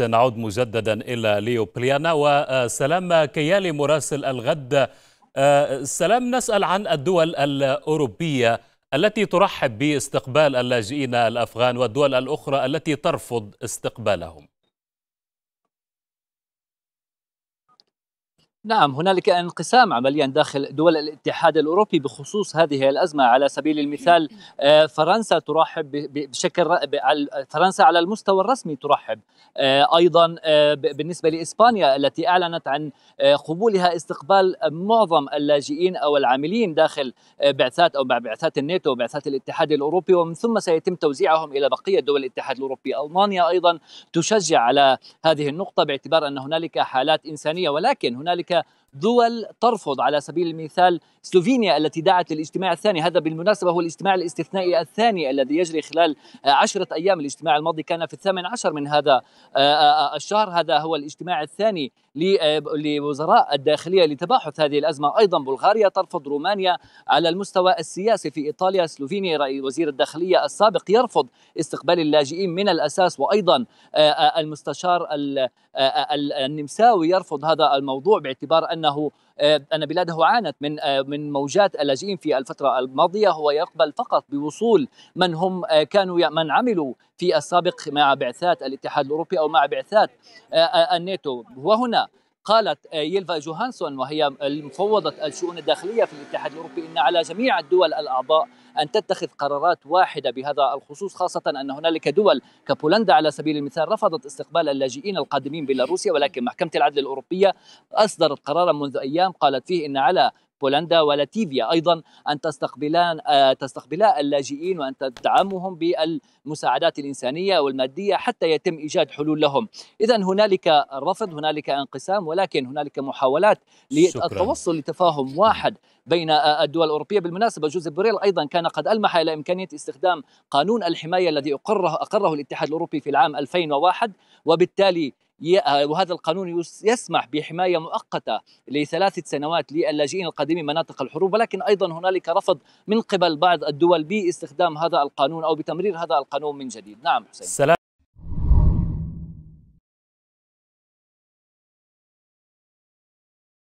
نعود مجددا إلى ليوبليانا وسلام كيالي مراسل الغد سلام نسأل عن الدول الأوروبية التي ترحب باستقبال اللاجئين الأفغان والدول الأخرى التي ترفض استقبالهم نعم هنالك انقسام عمليا داخل دول الاتحاد الاوروبي بخصوص هذه الازمه على سبيل المثال آه، فرنسا ترحب بشكل فرنسا على المستوى الرسمي ترحب آه، ايضا آه، بالنسبه لاسبانيا التي اعلنت عن قبولها استقبال معظم اللاجئين او العاملين داخل بعثات او بعثات الناتو وبعثات الاتحاد الاوروبي ومن ثم سيتم توزيعهم الى بقيه دول الاتحاد الاوروبي المانيا ايضا تشجع على هذه النقطه باعتبار ان هنالك حالات انسانيه ولكن هنالك America دول ترفض على سبيل المثال سلوفينيا التي دعت للاجتماع الثاني هذا بالمناسبة هو الاجتماع الاستثنائي الثاني الذي يجري خلال عشرة أيام الاجتماع الماضي كان في الثامن عشر من هذا آه، آه، آه، الشهر هذا هو الاجتماع الثاني لوزراء الداخلية لتباحث هذه الأزمة أيضا بلغاريا ترفض رومانيا على المستوى السياسي في إيطاليا سلوفينيا وزير الداخلية السابق يرفض استقبال اللاجئين من الأساس وأيضا المستشار النمساوي يرفض هذا الموضوع باعتبار أن انه آه، ان بلاده عانت من آه، من موجات اللاجئين في الفتره الماضيه هو يقبل فقط بوصول من هم آه، كانوا من عملوا في السابق مع بعثات الاتحاد الاوروبي او مع بعثات الناتو وهنا قالت آه، يلفا جوهانسون وهي مفوضة الشؤون الداخلية في الاتحاد الأوروبي إن على جميع الدول الأعضاء أن تتخذ قرارات واحدة بهذا الخصوص خاصة أن هنالك دول كبولندا على سبيل المثال رفضت استقبال اللاجئين القادمين بيلاروسيا ولكن محكمة العدل الأوروبية أصدرت قرارا منذ أيام قالت فيه إن على بولندا ولاتفيا أيضا أن تستقبلان آه، تستقبلا اللاجئين وأن تدعمهم بالمساعدات الإنسانية والمادية حتى يتم إيجاد حلول لهم إذا هنالك رفض هنالك انقسام ولكن هنالك محاولات للتوصل لتفاهم واحد بين آه، الدول الأوروبية بالمناسبة جوزيف بوريل أيضا كان قد ألمح إلى إمكانية استخدام قانون الحماية الذي أقره, أقره الاتحاد الأوروبي في العام 2001 وبالتالي آه، وهذا القانون يسمح بحماية مؤقتة لثلاثة سنوات للاجئين القادمين من مناطق الحروب ولكن أيضا هنالك رفض من قبل بعض الدول باستخدام هذا القانون أو بتمرير هذا القانون من جديد نعم حسين